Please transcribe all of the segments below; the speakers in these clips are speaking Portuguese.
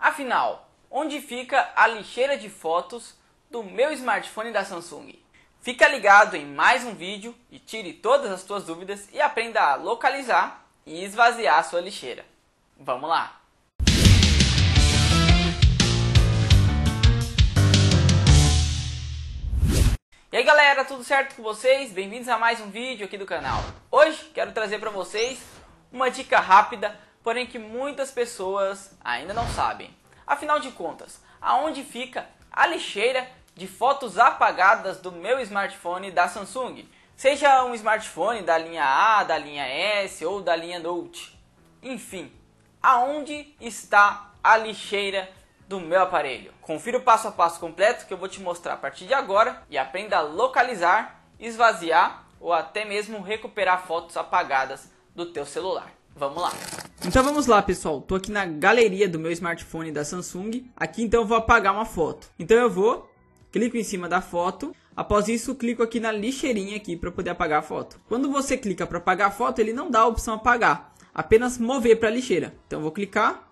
Afinal, onde fica a lixeira de fotos do meu smartphone da Samsung? Fica ligado em mais um vídeo e tire todas as suas dúvidas e aprenda a localizar e esvaziar a sua lixeira. Vamos lá! E aí galera, tudo certo com vocês? Bem-vindos a mais um vídeo aqui do canal. Hoje quero trazer para vocês uma dica rápida porém que muitas pessoas ainda não sabem. Afinal de contas, aonde fica a lixeira de fotos apagadas do meu smartphone da Samsung? Seja um smartphone da linha A, da linha S ou da linha Note. Enfim, aonde está a lixeira do meu aparelho? Confira o passo a passo completo que eu vou te mostrar a partir de agora e aprenda a localizar, esvaziar ou até mesmo recuperar fotos apagadas do teu celular. Vamos lá! Então vamos lá pessoal, tô aqui na galeria do meu smartphone da Samsung, aqui então eu vou apagar uma foto. Então eu vou, clico em cima da foto, após isso clico aqui na lixeirinha aqui para poder apagar a foto. Quando você clica para apagar a foto, ele não dá a opção apagar, apenas mover para a lixeira. Então eu vou clicar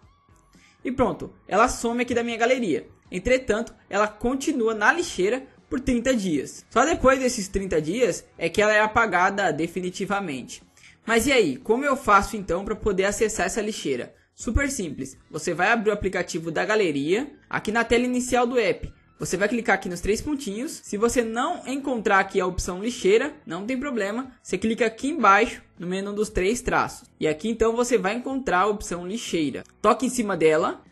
e pronto, ela some aqui da minha galeria. Entretanto, ela continua na lixeira por 30 dias. Só depois desses 30 dias é que ela é apagada definitivamente. Mas e aí, como eu faço então para poder acessar essa lixeira? Super simples, você vai abrir o aplicativo da galeria, aqui na tela inicial do app, você vai clicar aqui nos três pontinhos. Se você não encontrar aqui a opção lixeira, não tem problema. Você clica aqui embaixo no menu dos três traços. E aqui então você vai encontrar a opção lixeira. Toque em cima dela.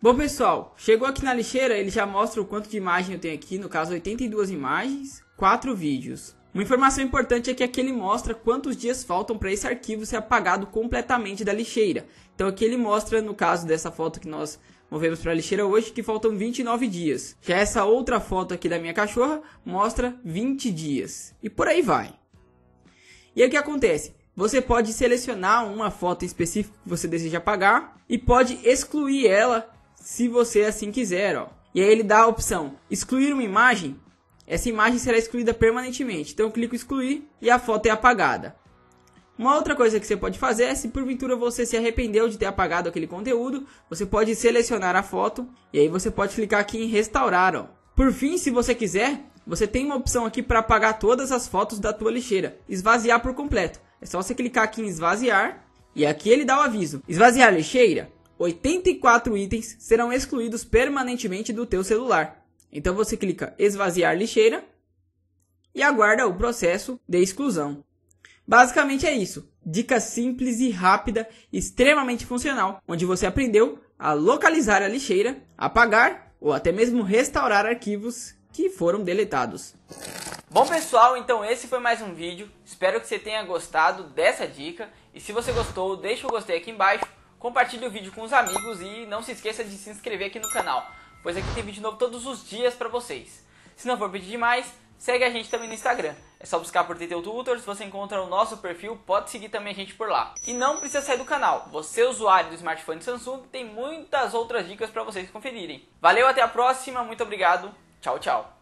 Bom pessoal, chegou aqui na lixeira, ele já mostra o quanto de imagem eu tenho aqui. No caso, 82 imagens, 4 vídeos. Uma informação importante é que aqui ele mostra quantos dias faltam para esse arquivo ser apagado completamente da lixeira. Então aqui ele mostra, no caso dessa foto que nós movemos para a lixeira hoje, que faltam 29 dias. Já essa outra foto aqui da minha cachorra mostra 20 dias. E por aí vai. E aí o que acontece? Você pode selecionar uma foto específica que você deseja apagar e pode excluir ela se você assim quiser, ó. E aí ele dá a opção excluir uma imagem essa imagem será excluída permanentemente. Então eu clico excluir e a foto é apagada. Uma outra coisa que você pode fazer é se porventura você se arrependeu de ter apagado aquele conteúdo, você pode selecionar a foto e aí você pode clicar aqui em restaurar. Ó. Por fim, se você quiser, você tem uma opção aqui para apagar todas as fotos da tua lixeira, esvaziar por completo. É só você clicar aqui em esvaziar e aqui ele dá o aviso: esvaziar lixeira. 84 itens serão excluídos permanentemente do teu celular. Então você clica esvaziar lixeira e aguarda o processo de exclusão. Basicamente é isso. Dica simples e rápida, extremamente funcional, onde você aprendeu a localizar a lixeira, apagar ou até mesmo restaurar arquivos que foram deletados. Bom pessoal, então esse foi mais um vídeo. Espero que você tenha gostado dessa dica. E se você gostou, deixa o gostei aqui embaixo, compartilhe o vídeo com os amigos e não se esqueça de se inscrever aqui no canal pois aqui tem vídeo novo todos os dias para vocês. Se não for pedir demais, segue a gente também no Instagram. É só buscar por TTU Tutors, você encontra o nosso perfil, pode seguir também a gente por lá. E não precisa sair do canal, você usuário do smartphone Samsung tem muitas outras dicas para vocês conferirem. Valeu, até a próxima, muito obrigado, tchau, tchau.